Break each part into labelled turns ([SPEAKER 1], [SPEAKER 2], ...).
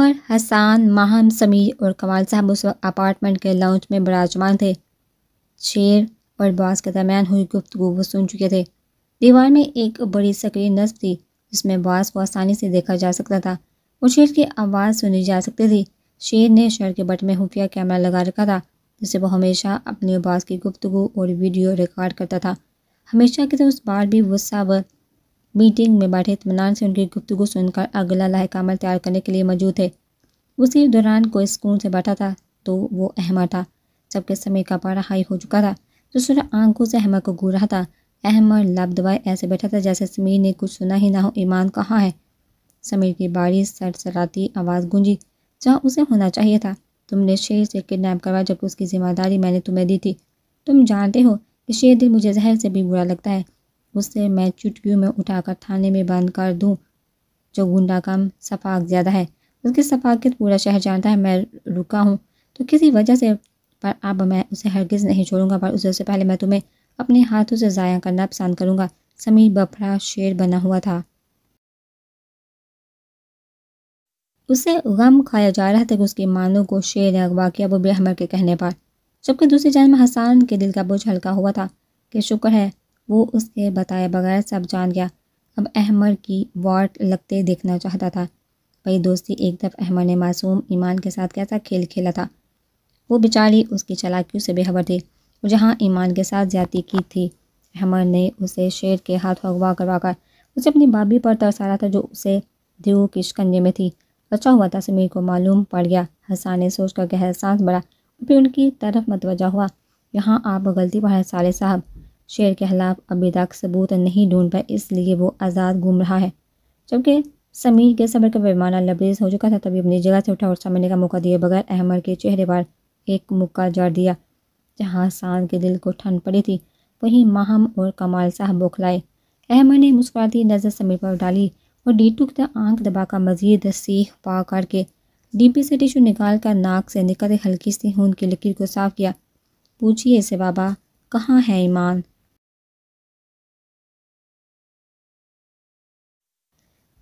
[SPEAKER 1] उमर हसान माहम समीर और कमाल साहब उस वक्त अपार्टमेंट के लाउंज में बराजमान थे शेर और बास के दरमियान हुई गुफ्तु वो सुन चुके थे दीवार में एक बड़ी सक्रिय नस्ब थी जिसमें बास को आसानी से देखा जा सकता था और शेर की आवाज़ सुनी जा सकती थी शेर ने शहर के बट में खुफिया कैमरा लगा रखा था जिसे वो हमेशा अपने बास की गुफ्तु और वीडियो रिकॉर्ड करता था हमेशा की तरह उस बार भी वो सावर मीटिंग में बैठे इतमान से उनकी गुफ्तु सुनकर अगला लहकामल तैयार करने के लिए मौजूद थे उसी दौरान कोई सुकून से बैठा था तो वो अहमा था जबकि समय का पारा हाई हो चुका था दूसरा आंखों से अहमा को घूर रहा था अहमद लब दबाए ऐसे बैठा था जैसे समीर ने कुछ सुना ही ना हो ईमान कहाँ है समीर की बारी सरसराती आवाज़ गूंजी जहाँ उसे होना चाहिए था तुमने शेर से किडनैप करवाया जबकि उसकी ज़िम्मेदारी मैंने तुम्हें दी थी तुम जानते हो कि शेर दिल मुझे जहर से भी बुरा लगता है उसे मैं चुटकियों में उठाकर थाने में बंद कर दूँ जो गुंडा कम सफाक ज़्यादा है उसकी सफाकत पूरा शहर जानता है मैं रुका हूँ तो किसी वजह से पर अब मैं उसे हरगिज़ नहीं छोड़ूंगा पर उससे पहले मैं तुम्हें अपने हाथों से ज़ाया करना पसंद करूँगा समीर बफरा शेर बना हुआ था उसे गम खाया जा रहा था कि उसके मानों को शेर ने अगवा किया वो बेहमर के कहने पर जबकि दूसरी में हसान के दिल का बोझ हल्का हुआ था कि शुक्र है वो उसके बताए बगैर सब जान गया अब अहमर की वाट लगते देखना चाहता था वही दोस्ती एक दफ़ अहमर ने मासूम ईमान के साथ कैसा खेल खेला था वो बेचारी उसकी चलाकियों से बेहबर थी और जहाँ ईमान के साथ ज्यादा की थी अहमर ने उसे शेर के हाथ अगवा करवाकर उसे अपनी भाभी पर तरसारा था जो उसे देव के शिकंजे में थी बचा हुआ था समीर को मालूम पड़ गया हसन ने सोच कर गहरा सांस बढ़ा फिर उनकी तरफ मतवजा हुआ यहाँ आप गलती पर साले साहब शेर के खिलाफ अभी तक सबूत नहीं ढूंढ पाए इसलिए वो आज़ाद घूम रहा है जबकि समीर के सबर का पैमाना लबरेज हो चुका था तभी अपनी जगह से उठा और समझने का मौका दिए बगैर अहमर के चेहरे पर एक मुक्का जड़ दिया जहाँ सान के दिल को ठंड पड़ी थी वहीं माहम और कमाल साहब बौखलाए अहमर ने मुस्कुराती नज़र समीर पर डाली और डीटू की आंख दबाकर मजीद सीख पा करके डीपी से टिशू निकाल कर नाक से निकल हल्की सी खून की लकीर को साफ किया पूछिए इसे बाबा कहाँ है ईमान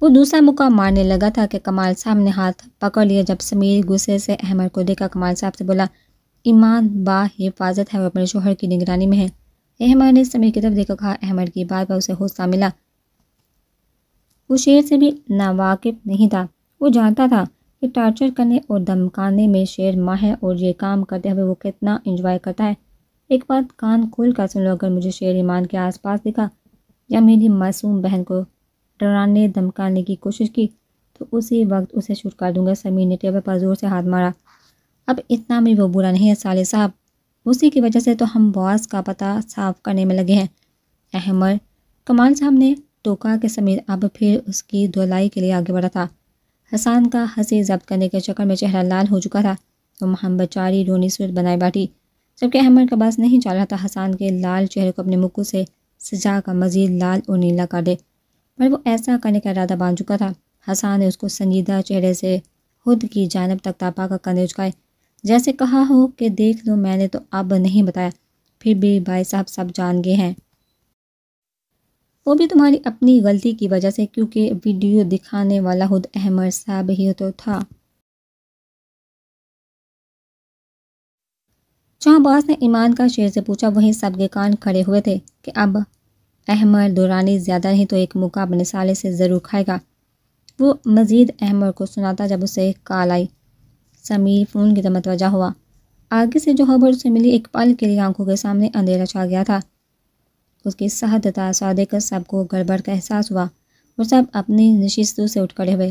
[SPEAKER 1] वो दूसरा मुकाम मारने लगा था कि कमाल साहब ने हाथ पकड़ लिया जब समीर गुस्से से अहमद को देखा कमाल साहब से बोला ईमान बा हिफाजत है वो अपने शोहर की निगरानी में है अहमद ने समीर की तरफ देखा कहा अहमद की बात पर उसे हौसला मिला वो शेर से भी नावाकिफ नहीं था वो जानता था कि टॉर्चर करने और धमकाने में शेर है और ये काम करते हुए वो कितना इंजॉय करता है एक बात कान खोल कर सुन लो अगर मुझे शेर ईमान के आसपास दिखा या मेरी मासूम बहन को ने धमकाने की कोशिश की तो उसी वक्त उसे छुटका दूंगा समीर ने टेबल पर ज़ोर से हाथ मारा अब इतना भी वो बुरा नहीं है साले साहब उसी की वजह से तो हम बॉस का पता साफ करने में लगे हैं अहमद कमाल साहब ने टोका के समीर अब फिर उसकी धुलाई के लिए आगे बढ़ा था हसान का हंसी जब्त करने के चक्कर में चेहरा लाल हो चुका था तो मोहम्मद चारी रोनी सूरत बनाई बैठी जबकि अहमद का बस नहीं चल रहा था हसान के लाल चेहरे को अपने मुक्कू से सजा का मजीद लाल और नीला कर दे पर वो ऐसा करने का इरादा बांध चुका था हसान ने उसको संजीदा चेहरे से खुद की जानब तक तापा का कंधे झुकाए जैसे कहा हो कि देख लो मैंने तो अब नहीं बताया फिर भी भाई साहब सब जान गए हैं वो भी तुम्हारी अपनी गलती की वजह से क्योंकि वीडियो दिखाने वाला खुद अहमद साहब ही तो था जहाँ ने ईमान का शेर से पूछा वहीं सबके कान खड़े हुए थे कि अब अहमर दुरानी ज़्यादा नहीं तो एक मौका अपने साले से ज़रूर खाएगा वो मज़ीद अहमर को सुनाता जब उसे काल आई समीर फ़ोन की तमतवजा हुआ आगे से जो खबर उसे मिली एक पल के लिए आंखों के सामने अंधेरा छा गया था उसकी सहदता सौदे कर सबको गड़बड़ का एहसास हुआ और सब अपनी नशिस्तों से उठ खड़े हुए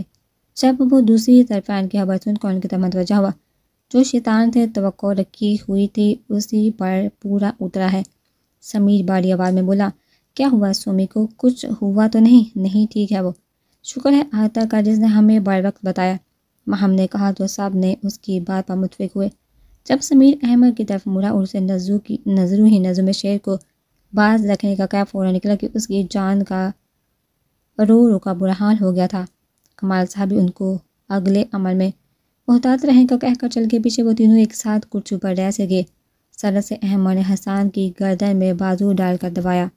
[SPEAKER 1] जब वो दूसरी आन की खबर सुनकर उनकी तमतवजा हुआ जो शैतान थे तो रखी हुई थी उसी पर पूरा उतरा है समीर बाड़ी आवाज़ में बोला क्या हुआ सोमी को कुछ हुआ तो नहीं नहीं ठीक है वो शुक्र है आता का जिसने हमें बर वक्त बताया महम ने कहा तो साहब ने उसकी बात पर मुतफिक हुए जब समीर अहमद की तरफ मुड़ा और उसे नजू की नजरों ही नजू में शेर को बाज रखने का क्या फौरन निकला कि उसकी जान का रो रो का बुरा हाल हो गया था कमाल साहब भी उनको अगले अमल में मोहतात रहने का कहकर चल के पीछे वो तीनों एक साथ कुर्सी पर रह सके सरस अहमद ने हसान की गर्दन में बाजू डालकर दबाया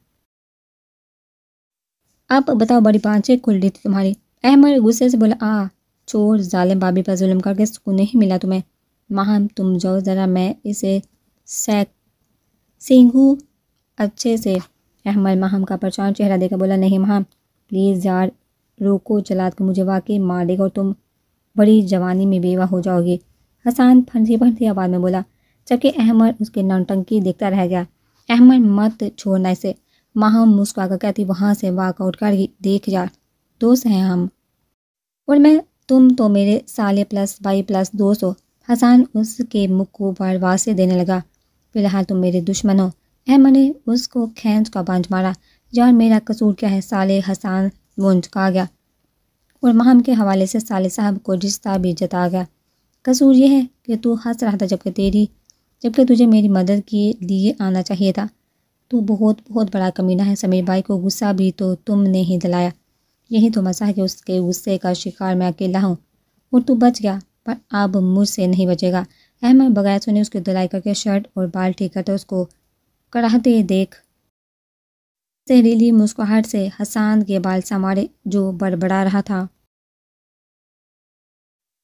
[SPEAKER 1] आप बताओ बड़ी पाँचें खुल रही थी तुम्हारी अहमद गुस्से से बोला आ चोर जालिम बाबी पर जुलम करके सुकून नहीं मिला तुम्हें माहम तुम जाओ ज़रा मैं इसे सैक सिंगू अच्छे से अहमद माहम का परचान चेहरा देकर बोला नहीं माहम प्लीज़ यार रोको चला कर मुझे वाकई मार देगा और तुम बड़ी जवानी में बेवा हो जाओगे हसान फंसी फंसी आवाज़ में बोला जबकि अहमद उसके नौटंकी देखता रह गया अहमद मत छोड़ना इसे हम मुस्का आकर कहती वहाँ से वाकआउट कर देख जा दोस्त हैं हम और मैं तुम तो मेरे साले प्लस भाई प्लस दोस्त हो हसान उसके मुख को बार बार से देने लगा फिलहाल तुम मेरे दुश्मन हो अहमद ने उसको खेच का बांझ मारा यार मेरा कसूर क्या है साले हसान का गया और महम के हवाले से साले साहब को रिश्ता भी जता गया कसूर यह है कि तू हंस रहा था जबकि तेरी जबकि तुझे मेरी मदद के लिए आना चाहिए था तू तो बहुत बहुत बड़ा कमीना है समीर भाई को गुस्सा भी तो तुमने ही दिलाया यही तो मजा है कि उसके गुस्से का शिकार मैं अकेला हूँ और तू बच गया पर अब मुझसे नहीं बचेगा अहमद बगैर सुने उसकी दलाई करके शर्ट और बाल ठीक करते उसको कड़ाहते देख जहरीली मुस्कुराहट से हसान के बाल संवारे जो बड़बड़ा रहा था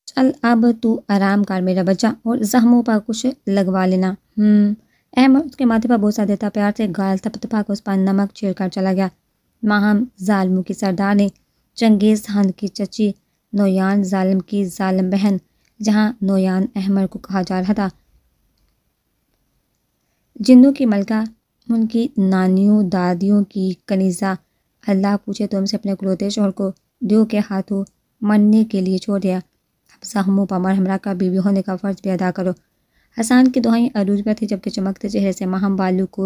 [SPEAKER 1] चल अब तू आराम कर मेरा बच्चा और जख्मों पर कुछ लगवा लेना हम्म अहम उसके माथे पर बोसा देता प्यार से गाल थपथपा को उस पर नमक छेड़कर चला गया माहम जालमों की सरदार ने चंगेज़ हंद की चची नोयान जालम की जालम बहन जहां नोयान अहमर को कहा जा रहा था जिन्नों की मलका उनकी नानियों दादियों की कनीज़ा अल्लाह पूछे तो उनसे अपने कुलोते शोर को देव के हाथों मरने के लिए छोड़ दिया अब हमू पर हमरा का बीवी होने का फ़र्ज भी अदा करो हसान की दुआएं अरूजमा थी जबकि चमकते चेहरे से महम बालू को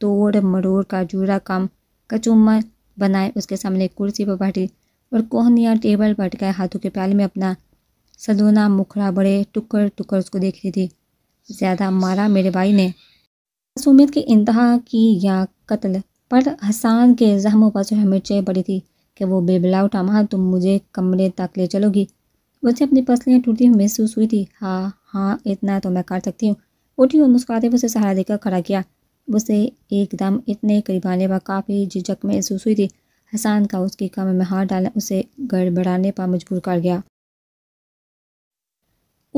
[SPEAKER 1] तोड़ मरोड़ का जूरा कम कचुमर बनाए उसके सामने कुर्सी पर बैठी और कोहनिया टेबल पर अटकाए हाथों के प्याले में अपना सदोना मुखड़ा बड़े टुकड़ टुकड़ उसको देख रही थी ज़्यादा मारा मेरे भाई ने उम्मीद की इंतहा की या कत्ल पर हसान के जहमों पर हमें मिर्चें पड़ी थी कि वो बेबला उठा महा तुम मुझे कमरे तक ले चलोगी मुझे अपनी पसलियाँ टूटी हुई महसूस हुई थी हाँ हाँ इतना तो मैं कर सकती हूँ उठी और मुस्कुराते उसे सहारा देकर खड़ा किया उसे एकदम इतने करीब आने पर काफ़ी झिझक महसूस हुई थी हसान का उसके कम में हाथ डालने उसे गड़बड़ाने पर मजबूर कर गया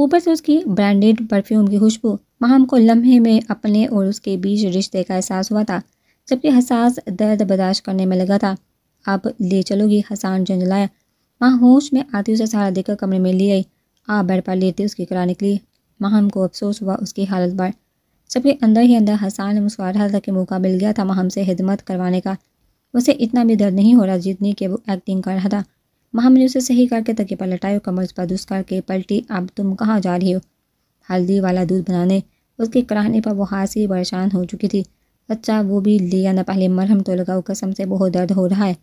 [SPEAKER 1] ऊपर से उसकी ब्रांडेड परफ्यूम की खुशबू महम को लम्हे में अपने और उसके बीच रिश्ते का एहसास हुआ था जबकि हसास दर्द बर्दाश्त करने में लगा था अब ले चलोगी हसान झंझलाया माँ होश में आती उसे सहारा देकर कमरे में ले आई आ बैठ पर लेते उसकी करा निकली माँ को अफसोस हुआ उसकी हालत पर सबके अंदर ही अंदर हसान मुस्कुरा रहा था कि मौका मिल गया था माँ से हिदमत करवाने का उसे इतना भी दर्द नहीं हो रहा जितनी कि वो एक्टिंग कर रहा था माँ ने उसे सही करके तके पर लटाई कमर पर दुष्कर के पलटी अब तुम कहाँ जा रही हो हल्दी वाला दूध बनाने उसके कराहने पर वो से परेशान हो चुकी थी अच्छा वो भी लिया ना पहले मरहम तो लगाओ कसम से बहुत दर्द हो रहा है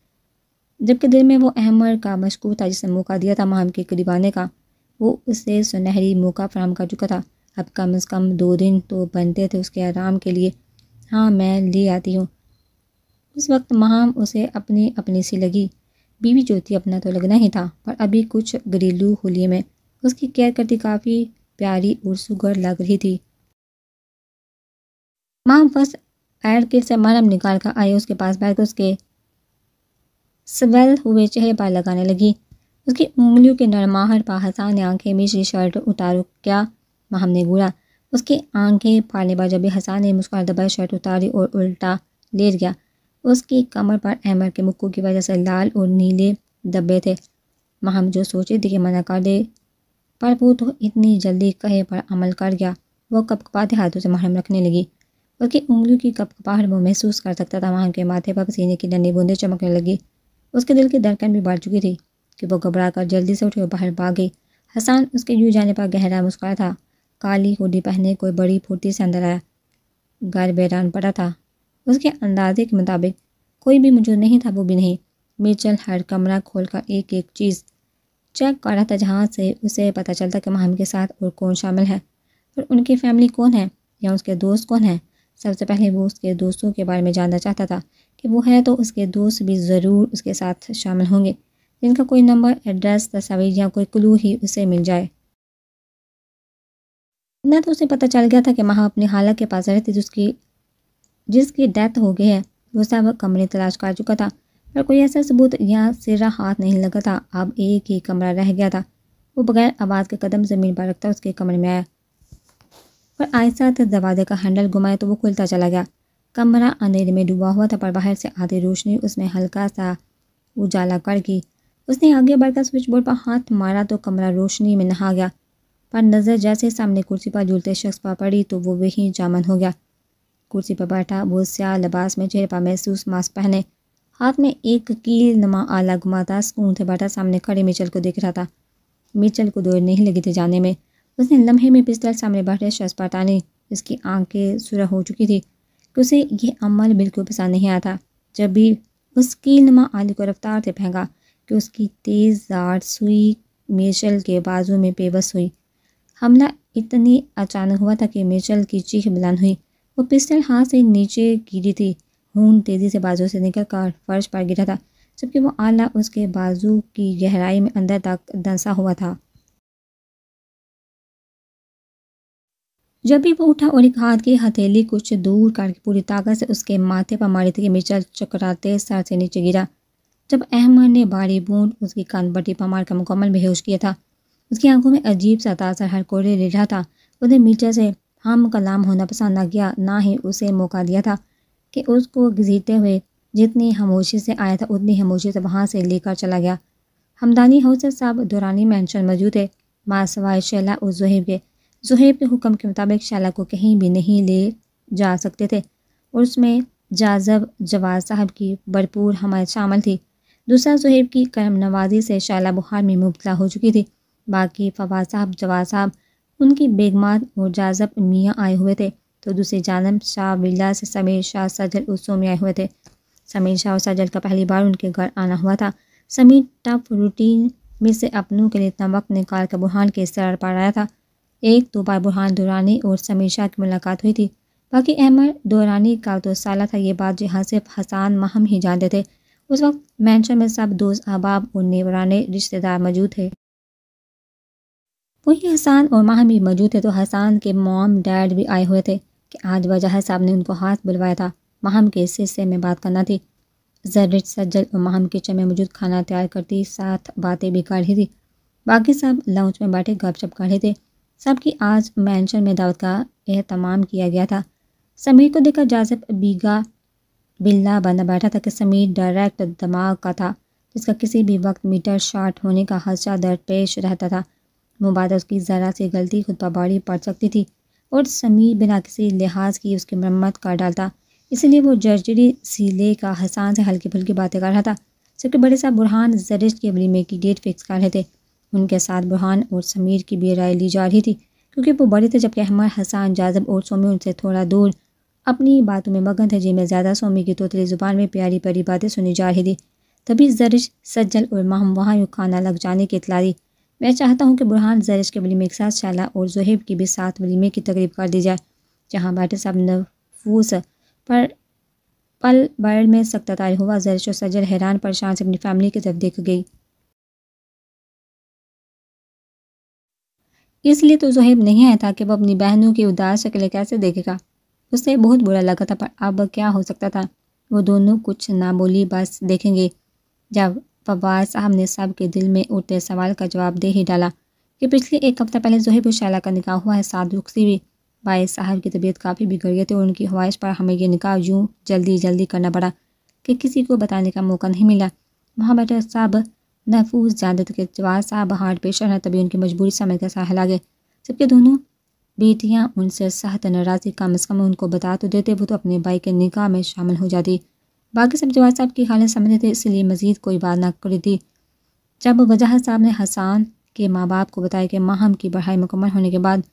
[SPEAKER 1] जबकि दिल में वो अहमर का मशकूर था जिसने मौका दिया था माहम के करीब का वो उसे सुनहरी मौका फराम कर चुका था अब कम अज़ कम दो दिन तो बनते थे उसके आराम के लिए हाँ मैं ले आती हूँ उस वक्त माहम उसे अपनी अपनी सी लगी बीवी जो थी अपना तो लगना ही था पर अभी कुछ घरेलू होलिये में उसकी केयर करती काफ़ी प्यारी और सुगर लग रही थी माम फर्स्ट एड के से मरम निकाल कर आए उसके पास बैठ उसके स्वेल हुए चेहरे पर लगाने लगी उसकी उंगलियों के नरमाहट पर ने आंखें मेरी शर्ट उतारो क्या महम ने घूरा उसकी आंखें पालने पर जब हसान ने मुस्कुरा दबाए शर्ट उतारी और उल्टा लेट गया उसकी कमर पर अहमद के मुक्कू की वजह से लाल और नीले दबे थे महम जो सोचे थे कि मना कर दे पर वो तो इतनी जल्दी कहे पर अमल कर गया वो कपकपाते हाथों से महरम रखने लगी उसकी उंगलियों की कपकपाहट वो महसूस कर सकता था महम के माथे पर पसीने की डंडी बूंदे चमकने लगी उसके दिल की धड़कन भी बढ़ चुकी थी कि वो घबरा कर जल्दी से उठी और बाहर गई हसान उसके यूँ जाने पर गहरा मुस्कुरा था काली हुडी पहने कोई बड़ी फुर्ती से अंदर आया घर बैरान पड़ा था उसके अंदाजे के मुताबिक कोई भी मौजूद नहीं था वो भी नहीं मिर्चल हर कमरा खोलकर एक एक चीज़ चेक कर रहा था जहाँ से उसे पता चलता कि महम के साथ और कौन शामिल है और उनकी फैमिली कौन है या उसके दोस्त कौन है सबसे पहले वो उसके दोस्तों के बारे में जानना चाहता था कि वो है तो उसके दोस्त भी ज़रूर उसके साथ शामिल होंगे जिनका कोई नंबर एड्रेस तस्वीर या कोई क्लू ही उसे मिल जाए ना तो उसे पता चल गया था कि महा अपनी हालत के पास रहती जिसकी जिसकी डेथ हो गई है वो सब कमरे तलाश कर चुका था पर कोई ऐसा सबूत या सिरा हाथ नहीं लगा था अब एक ही कमरा रह गया था वो बगैर आवाज़ के कदम ज़मीन पर रखता उसके कमरे में आया पर आहिस्ता आहिस्ता दरवाजे का हैंडल घुमाया तो वो खुलता चला गया कमरा अंधेरे में डूबा हुआ था पर बाहर से आधी रोशनी उसमें हल्का सा उजाला कर गई उसने आगे बढ़कर स्विच बोर्ड पर हाथ मारा तो कमरा रोशनी में नहा गया पर नज़र जैसे सामने कुर्सी पर झूलते शख्स पर पड़ी तो वो वही जामन हो गया कुर्सी पर बैठा वो स्या लबास में चेहरे पर महसूस मास्क पहने हाथ में एक कील नमा आला घुमाता सुकून से बैठा सामने खड़े मिचल को देख रहा था मिचल को दौड़ नहीं लगी थी जाने में उसने लम्हे में पिस्तल सामने बैठे शख्स पर टानी उसकी आंखें सुरह हो चुकी थी कि उसे यह अमल बिल्कुल पसंद नहीं आता जब भी उसकी नमा आलू को रफ्तार से फेंका कि उसकी तेज़ दार सुई मिर्चल के बाजू में बेबस हुई हमला इतनी अचानक हुआ था कि मेचल की चीख बुलंद हुई वो पिस्टल हाथ से नीचे गिरी थी खून तेज़ी से बाजू से निकल कर फर्श पर गिरा था जबकि वो आला उसके बाजू की गहराई में अंदर तक दंसा हुआ था जब भी वो उठा और एक हाथ की हथेली कुछ दूर करके पूरी ताकत से उसके माथे पर मारी थी मिर्चा चकराते सर से नीचे गिरा जब अहमद ने भारी बूंद उसकी बटी पर मारकर मुकम्मल बेहोश किया था उसकी आंखों में अजीब सा तासर हर कोरे ले रहा था उसने मिर्चा से हम कलाम होना पसंद ना किया ना ही उसे मौका दिया था कि उसको घसीटते हुए जितनी हमोशी से आया था उतनी हमोशी से वहाँ से लेकर चला गया हमदानी हौसल साहब दौरानी मैंशन मौजूद है मासवाए शैला और जहेब के जहेब के हुक्म के मुताबिक शाला को कहीं भी नहीं ले जा सकते थे और उसमें जाजब जवाब साहब की भरपूर हमारे शामिल थी दूसरा जहेब की करम नवाजी से शाला बुखार में मुबला हो चुकी थी बाकी फवाद साहब जवाब साहब उनकी बेगमात और जाजब मियाँ आए हुए थे तो दूसरे जानब शाह बिल्ला से समीर शाह सजल उस में आए हुए थे समीर शाह और सजल का पहली बार उनके घर आना हुआ था समीर टफ रूटीन में से अपनों के लिए इतना वक्त निकाल कर बुहान के सर पर आया था एक दो तो बार बुरहान दुरानी और समीर शाह की मुलाकात हुई थी बाकी अहमद दुरानी का तो साला था ये बात जहाँ सिर्फ हसान माहम ही जानते थे उस वक्त मैंशन में सब दोस्त अहबाब और नेवराने रिश्तेदार मौजूद थे वहीं हसान और माहम भी मौजूद थे तो हसान के मॉम डैड भी आए हुए थे कि आज वजह साहब ने उनको हाथ बुलवाया था माहम के इस में बात करना थी जर्रिट सज्जल और माहम किचन में मौजूद खाना तैयार करती साथ बातें भी कर रही थी बाकी सब लंच में बैठे गपशप कर रहे थे सबकी आज मैंशन में दावत का एहतमाम किया गया था समीर को देखकर जाजब बीगा बिल्ला बना बैठा था कि समीर डायरेक्ट दिमाग का था जिसका किसी भी वक्त मीटर शार्ट होने का खदशा दरपेश रहता था मुबादा उसकी ज़रा सी गलती खुद पबाड़ी पड़ सकती थी और समीर बिना किसी लिहाज की उसकी मरम्मत कर डालता इसलिए वो जर्जरी सीले का हसान से हल्की फुल्की बातें कर रहा था सबके बड़े साहब बुरहान जरिश के अमली में की डेट फिक्स कर रहे थे उनके साथ बुरहान और समीर की भी राय ली जा रही थी क्योंकि वो बड़े थे जबकि अहमद हसान जाजब और सोमी उनसे थोड़ा दूर अपनी बातों में मगन थे जिनमें ज़्यादा सोमी की तोतली ज़ुबान में प्यारी प्यारी बातें सुनी जा रही थी तभी जरिश सज्जल और माहम वहाँ यूँ खाना लग जाने की इतला दी मैं चाहता हूँ कि बुरहान जरिश के वलीमे के साथ शाला और जहेब की भी साथ वलीमे की तकरीब कर दी जाए जहाँ बैठे साहब नफूस पर पल बैर में सख्त तारी हुआ जरिश और सज्जल हैरान परेशान से अपनी फैमिली की तरफ देख गई इसलिए तो जहेब नहीं आया था कि वह अपनी बहनों की उदास शक्लें कैसे देखेगा उसे बहुत बुरा लगा था पर अब क्या हो सकता था वो दोनों कुछ ना बोली बस देखेंगे जब फवाज साहब ने सब के दिल में उठते सवाल का जवाब दे ही डाला कि पिछले एक हफ्ता पहले जोहेब शाला का निकाह हुआ है साथ रुखसी हुई बाई साहब की तबीयत काफ़ी बिगड़ गई थी और उनकी ख्वाहिश पर हमें यह निकाह यूँ जल्दी जल्दी करना पड़ा कि किसी को बताने का मौका नहीं मिला वहाँ बैठे साहब जानते थे के जवाब साहब हार्ट पेशर हैं तभी उनकी मजबूरी समय का साहल आ गए जबकि दोनों बेटियां उनसे सहत नाराजी कम अज़ कम उनको बता तो देते वो तो अपने भाई के निकाह में शामिल हो जाती बाकी सब जवाब साहब की हालत समझते थे इसलिए मज़ीद कोई बात ना करी थी जब वजह साहब ने हसान के माँ बाप को बताया कि माहम की पढ़ाई मुकम्मल होने के बाद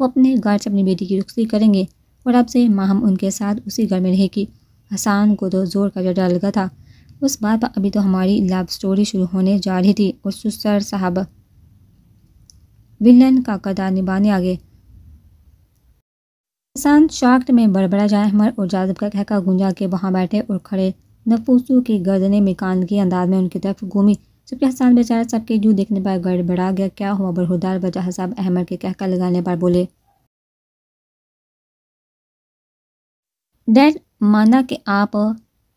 [SPEAKER 1] वो अपने घर से अपनी बेटी की रुखसी करेंगे और अब से माहम उनके साथ उसी घर में रहेगी हसान को तो ज़ोर का डर लगा था उस बार पर अभी तो हमारी लव स्टोरी शुरू होने जा रही थी और सुसर साहब विलन का किरदार निभाने आगे इंसान शार्ट में बड़बड़ा जाए हमर और जादब का कहका गुंजा के वहाँ बैठे और खड़े नफूसू की गर्दने में कान के अंदाज में उनकी तरफ घूमी सबके हसान बेचारा सबके जू देखने पर गड़बड़ा गया क्या हुआ बरहुदार बजा हसाब अहमद के कहका लगाने पर बोले डैड माना कि आप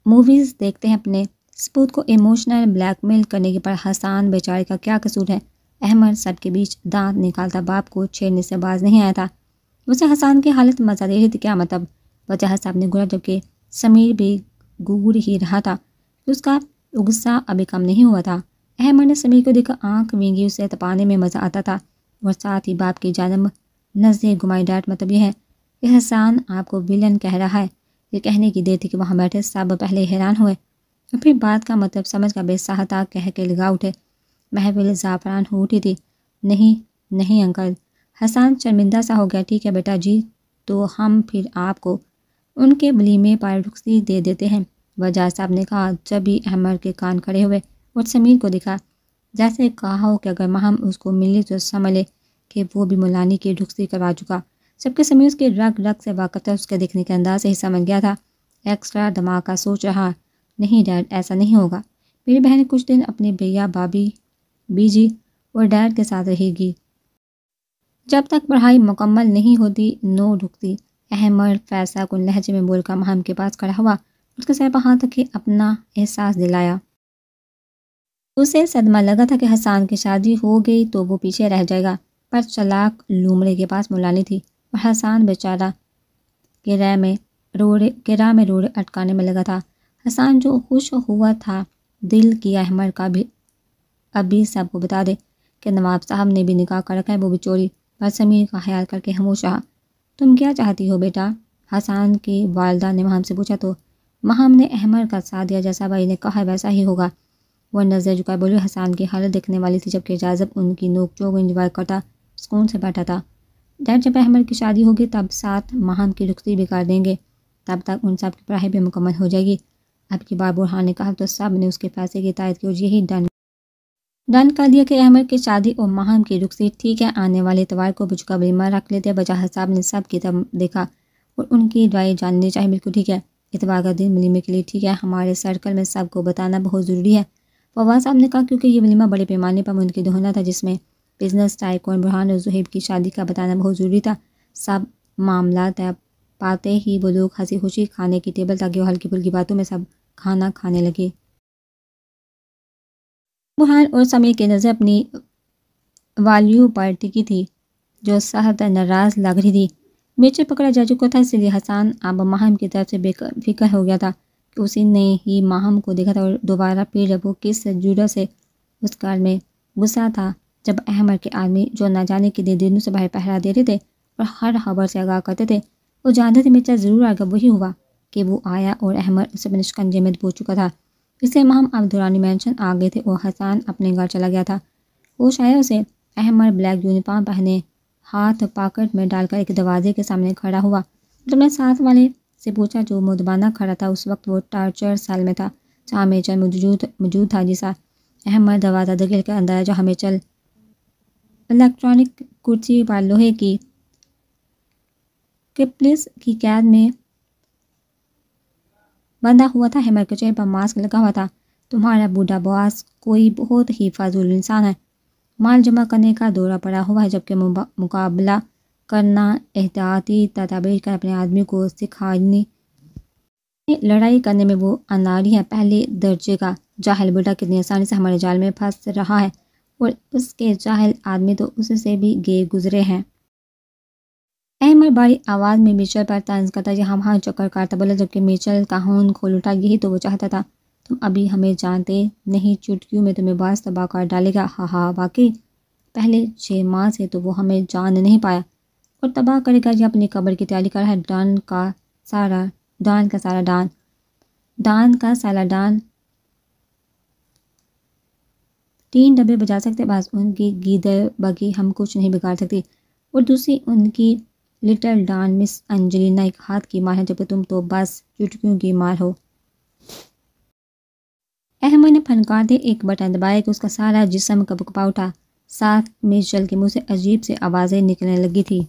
[SPEAKER 1] मूवीज़ देखते हैं अपने सपूत को इमोशनल ब्लैकमेल करने के पर हसान बेचारे का क्या कसूर है अहमद सबके बीच दांत निकालता बाप को छेड़ने से बाज नहीं आया था वैसे हसान की हालत मजा दे रही थी क्या मतलब वजह साहब ने घुरा जबकि समीर भी घूर ही रहा था उसका गुस्सा अभी कम नहीं हुआ था अहमद ने समीर को देखा आंख मींगी उसे तपाने में मज़ा आता था और साथ ही बाप की जानब नजदीक घुमाई डाट मतलब यह है कि हसान आपको विलन कह रहा है ये कहने की देर थी कि वहाँ बैठे साहब पहले हैरान हुए और फिर बात का मतलब समझ कर बेसाहता कह के लगा उठे महफिल ज़ाफरान हो उठी थी नहीं नहीं अंकल हसान शर्मिंदा सा हो गया ठीक है बेटा जी तो हम फिर आपको उनके बलीमे पर रुखसी दे देते हैं वजह साहब ने कहा जब भी अहमद के कान खड़े हुए और समीर को दिखा जैसे कहा हो कि अगर महम उसको मिले तो समझ ले कि वो भी मौलानी की रुखसी करवा चुका सबके समय उसके रग रग से वाकफ था उसके देखने के अंदाज से ही समझ गया था एक्स्ट्रा धमाका सोच रहा नहीं डैड ऐसा नहीं होगा मेरी बहन कुछ दिन अपने भैया भाभी बीजी और डैड के साथ रहेगी जब तक पढ़ाई मुकम्मल नहीं होती नो रुकती अहमद फैसला को लहजे में बोलकर महम के पास खड़ा हुआ उसके सर पर हाथ रखे अपना एहसास दिलाया उसे सदमा लगा था कि हसान की शादी हो गई तो वो पीछे रह जाएगा पर चलाक लूमड़े के पास मुलानी थी और हसान बेचारा किराए में रोड़े किरा में रोड़े अटकाने में लगा था हसान जो खुश हुआ था दिल की अहमद का भी अभी सबको बता दे कि नवाब साहब ने भी निकाह कर रखा है वो भी चोरी पर समीर का ख्याल करके हमोश रहा तुम क्या चाहती हो बेटा हसान की वालदा ने महम से पूछा तो महम ने अहमद का साथ दिया जैसा भाई ने कहा वैसा ही होगा वह नजर झुकाए बोले हसान की हालत देखने वाली थी जबकि जाजब उनकी नोक चोक इंजॉय करता सुकून से बैठा था जब जब अहमद की शादी होगी तब सात माहम की रुखती भी कर देंगे तब तक उन सब की पढ़ाई भी मुकम्मल हो जाएगी अब की बार बुरहान ने कहा तो सब ने उसके पैसे की तायद की और यही डन डन कर दिया कि अहमद की शादी और माहम की रुखसी ठीक है आने वाले इतवार को बुझका बीमा रख लेते बजा साहब ने सब की तरफ देखा और उनकी दुआएं जाननी चाहिए बिल्कुल ठीक है इतवार का दिन मलिमे के लिए ठीक है हमारे सर्कल में सबको बताना बहुत ज़रूरी है फवाद साहब ने कहा क्योंकि ये मलिमा बड़े पैमाने पर मुनद होना था जिसमें बिजनेस टाइकोन बुरहान और जहेब की शादी का बताना बहुत ज़रूरी था सब मामला तय पाते ही वो लोग हंसी खुशी खाने की टेबल तक वो हल्की फुल्की बातों में सब खाना खाने लगे बुरहान और समीर की नज़र अपनी वालियों पर टिकी थी जो सहत नाराज लग रही थी मिर्चर पकड़ा जा चुका था इसलिए हसान अब माहम की तरफ से बेफिक्र हो गया था कि उसी ने ही माहम को देखा था और दोबारा फिर वो किस जुड़ा से उस कार में गुस्सा था जब अहमर के आदमी जो ना जाने कितने दिनों से भाई पहरा देते थे और हर खबर से आगाह करते थे वो जानते थे मिर्चा ज़रूर आएगा वही हुआ कि वो आया और अहमर उसे अपने शिकंजे में पूछ चुका था इसलिए महम अब दुरानी मैंशन आ गए थे और हसान अपने घर चला गया था वो शायद उसे अहमर ब्लैक यूनिफॉर्म पहने हाथ पॉकेट में डालकर एक दरवाजे के सामने खड़ा हुआ जब मतलब मैं साथ वाले से पूछा जो मुदबाना खड़ा था उस वक्त वो टार्चर सेल में था जहाँ मेचल मौजूद मौजूद था जिसा अहमद दरवाज़ा धकेल कर अंदर जो चल इलेक्ट्रॉनिक कुर्सी व लोहे की क्रिपलिस की कैद में बंधा हुआ था हेमर के चेहरे पर मास्क लगा हुआ था तुम्हारा बूढ़ा बॉस कोई बहुत ही फाजूल इंसान है माल जमा करने का दौरा पड़ा हुआ है जबकि मुकाबला करना एहतियाती तदाबीर कर अपने आदमी को सिखाने लड़ाई करने में वो अनारी है पहले दर्जे का जाहल बेटा कितनी आसानी से हमारे जाल में फंस रहा है और उसके जाहिल आदमी तो उससे भी गे गुजरे हैं अहमर बड़ी आवाज़ में मिचल पर तंज करता हम हाँ चक्कर काटता बोला जबकि मिचल का हून खोल उठा यही तो वो चाहता था तुम अभी हमें जानते नहीं चुटकियों में तुम्हें बाज तबाह कर डालेगा हा हा वाकई पहले छः माह से तो वो हमें जान नहीं पाया और तबाह करेगा यह अपनी कब्र की तैयारी कर रहा है डान का सारा डान का सारा डान डान का सारा डान तीन डब्बे बजा सकते बस उनकी गीदर बाकी हम कुछ नहीं बिगाड़ सकते और दूसरी उनकी लिटल डॉन मिस अंजलिना एक हाथ की मार है जब तुम तो बस चुटकियों की मार हो अहमद ने फनकार एक बटन दबाया कि उसका सारा जिसम कपकपा उठा साथ में चल के मुँह से अजीब से आवाज़ें निकलने लगी थी